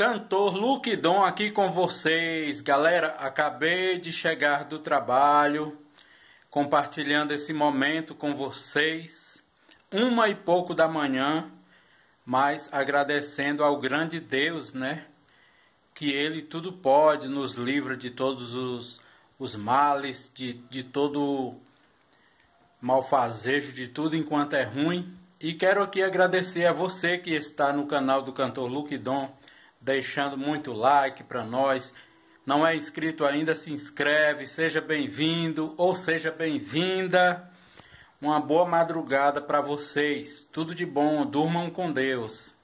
Cantor Luke Dom aqui com vocês. Galera, acabei de chegar do trabalho, compartilhando esse momento com vocês. Uma e pouco da manhã, mas agradecendo ao grande Deus, né? Que Ele tudo pode, nos livra de todos os, os males, de, de todo malfazejo, de tudo enquanto é ruim. E quero aqui agradecer a você que está no canal do Cantor Luke Dom deixando muito like para nós. Não é inscrito ainda, se inscreve, seja bem-vindo ou seja bem-vinda. Uma boa madrugada para vocês. Tudo de bom, durmam com Deus.